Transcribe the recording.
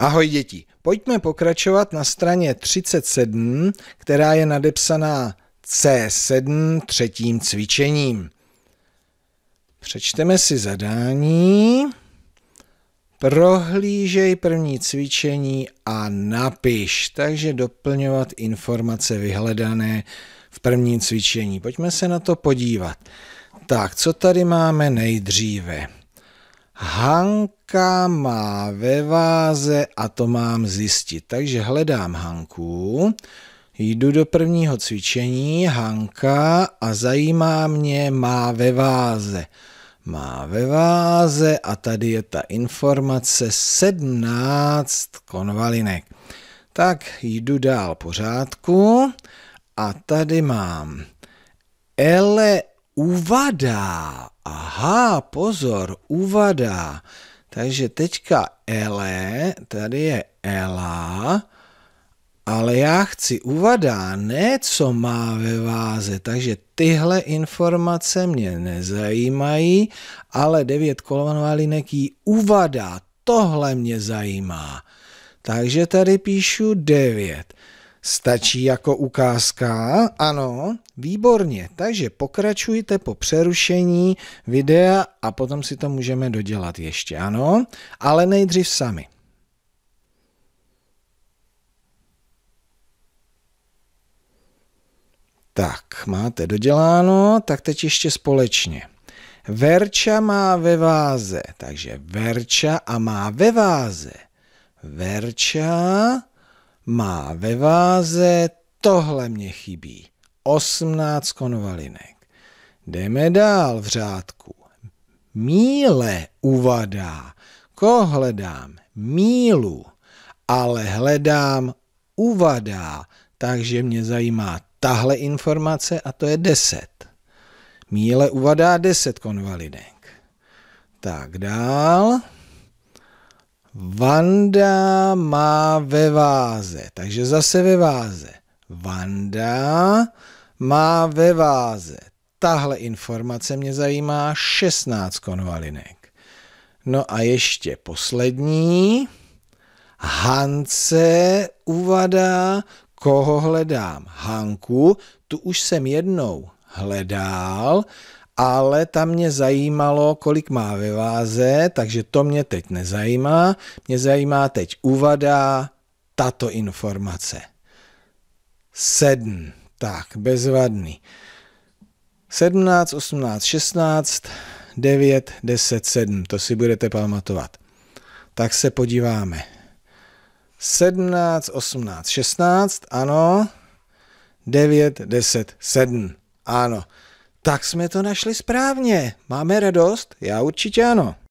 Ahoj děti, pojďme pokračovat na straně 37, která je nadepsaná C7 třetím cvičením. Přečteme si zadání. Prohlížej první cvičení a napiš. Takže doplňovat informace vyhledané v prvním cvičení. Pojďme se na to podívat. Tak, co tady máme nejdříve? Hank Hanka má ve váze a to mám zjistit. Takže hledám Hanku, jdu do prvního cvičení, Hanka a zajímá mě má ve váze. Má ve váze a tady je ta informace 17 konvalinek. Tak jdu dál pořádku a tady mám Ele uvadá. Aha, pozor, uvadá. Takže teďka ele, tady je ela, ale já chci uvadá ne, co má ve váze, takže tyhle informace mě nezajímají, ale devět kolon linek jí uvadá, tohle mě zajímá. Takže tady píšu 9. Stačí jako ukázka? Ano, výborně. Takže pokračujte po přerušení videa a potom si to můžeme dodělat ještě, ano? Ale nejdřív sami. Tak, máte doděláno, tak teď ještě společně. Verča má ve váze, takže Verča a má ve váze. Verča má ve váze, tohle mě chybí. 18 konvalinek. Jdeme dál v řádku. Míle uvadá. Ko hledám? Mílu. Ale hledám uvadá. Takže mě zajímá tahle informace a to je 10. Míle uvadá 10 konvalinek. Tak dál. Vanda má ve váze. Takže zase ve váze. Vanda má ve váze. Tahle informace mě zajímá 16 konvalinek. No a ještě poslední. Hance uvadá, koho hledám. Hanku, tu už jsem jednou hledal ale tam mě zajímalo, kolik má ve váze, takže to mě teď nezajímá. Mě zajímá teď uvada tato informace. Sedm, tak, bezvadný. 17, 18, 16, 9, 10, 7, to si budete pamatovat. Tak se podíváme. 17, 18, 16, ano. 9, 10, 7, ano. Tak jsme to našli správně. Máme radost? Já určitě ano.